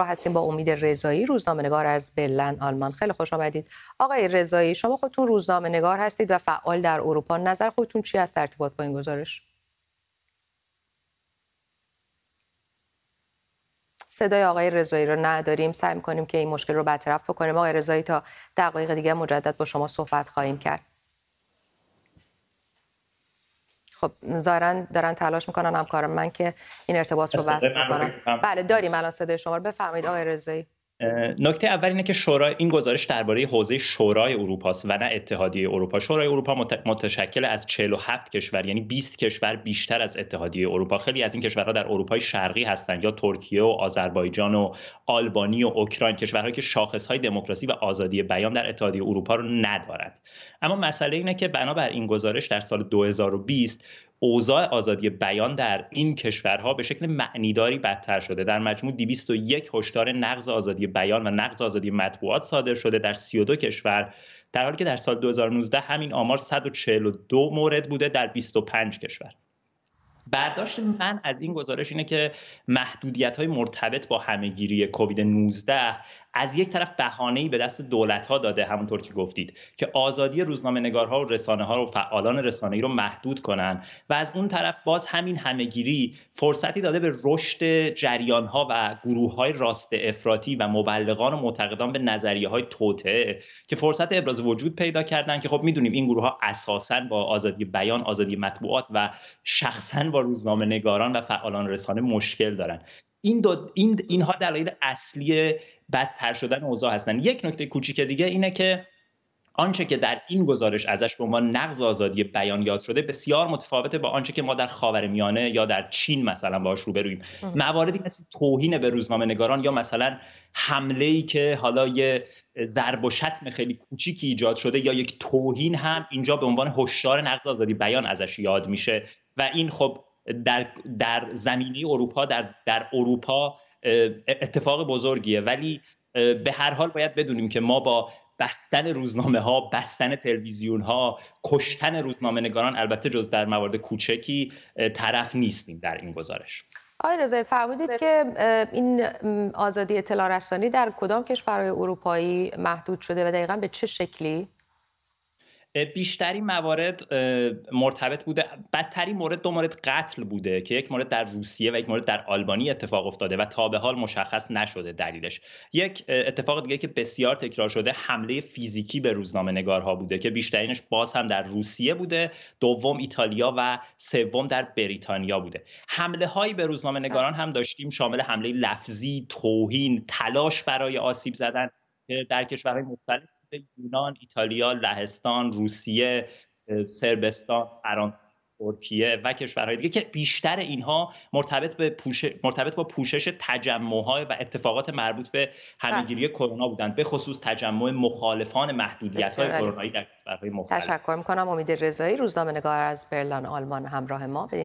را هستیم با امید رضایی روزنامه نگار از برلن آلمان خیلی خوش آمدید آقای رضایی شما خودتون روزنامه نگار هستید و فعال در اروپا نظر خودتون چی در ارتباط با این گزارش صدای آقای رضایی رو نداریم سعی کنیم که این مشکل رو برطرف بکنیم آقای رضایی تا دقایق دیگه مجدد با شما صحبت خواهیم کرد خب ظاهرا دارن تلاش میکنن همکارم من که این ارتباط رو بس میکنم بله داریم الان صدای شما رو بفرمایید آقای رضایی نکته اول اینه که شورای این گزارش درباره حوزه شورای اروپا و نه اتحادیه اروپا شورای اروپا متشکل از 47 کشور یعنی 20 کشور بیشتر از اتحادیه اروپا خیلی از این کشورها در اروپای شرقی هستند یا ترکیه و آذربایجان و آلبانی و اوکراین کشورهایی که های دموکراسی و آزادی بیان در اتحادیه اروپا رو ندارند اما مسئله اینه که بنابر این گزارش در سال 2020 اوضاع آزادی بیان در این کشورها به شکل معنیداری بدتر شده در مجموع 201 هشدار نقض آزادی بیان و نقض آزادی مطبوعات صادر شده در 32 کشور در حالی که در سال 2019 همین آمار 142 مورد بوده در 25 کشور برداشت من از این گزارش اینه که محدودیت های مرتبط با همهگیری کووید 19 از یک طرف بهانه ای به دست دولت ها داده همونطور که گفتید که آزادی روزنامه نگارها و رسانه ها و فعالان رسانه ای رو محدود کنن و از اون طرف باز همین همهگیری فرصتی داده به رشد جریان ها و گروه های راست افراطی و مبلغان و معتقدان به نظریه های توطعه که فرصت ابراز وجود پیدا کردن که خب میدونیم این گروه ها اساسا با آزادی بیان آزادی مطبوعات و شخصا با روزنامه نگاران و فعالان رسانه مشکل دارن این, دو این اینها دلایل اصلی بدتر شدن اوضاع هستن یک نکته کوچیک دیگه اینه که آنچه که در این گزارش ازش به عنوان نقض آزادی بیان یاد شده بسیار متفاوته با آنچه که ما در خاورمیانه یا در چین مثلا رو روبرویم مواردی مثل توهین به روزنامه نگاران یا مثلا حمله ای که حالا یه ضرب و شتم خیلی کوچیکی ایجاد شده یا یک توهین هم اینجا به عنوان هشدار نقض آزادی بیان ازش یاد میشه و این خب در, در زمینی اروپا در, در اروپا اتفاق بزرگیه ولی به هر حال باید بدونیم که ما با بستن روزنامه ها بستن تلویزیون ها کشتن روزنامه نگاران البته جز در موارد کوچکی طرف نیستیم در این گزارش آقای رزای فرمودید که این آزادی اطلاع رسانی در کدام کشورهای اروپایی محدود شده و دقیقا به چه شکلی بیشتری موارد مرتبط بوده بدترین مورد دو مورد قتل بوده که یک مورد در روسیه و یک مورد در آلبانی اتفاق افتاده و تا به حال مشخص نشده دلیلش یک اتفاق دیگه که بسیار تکرار شده حمله فیزیکی به روزنامه نگارها بوده که بیشترینش باز هم در روسیه بوده دوم ایتالیا و سوم در بریتانیا بوده حمله هایی به روزنامه نگاران هم داشتیم شامل حمله لفظی توهین تلاش برای آسیب زدن در کشورهای مختلف یونان ایتالیا لهستان روسیه سربستان فرانسه ترکیه و کشورهای دیگه که بیشتر اینها مرتبط به پوشه، مرتبط با پوشش تجمعهای و اتفاقات مربوط به همگیری بله. کرونا بودند به خصوص تجمع مخالفان محدودیت های کرونایی در کشورهای مختلف تشکر میکنم امید رضایی روزنامه نگار از برلان آلمان همراه ما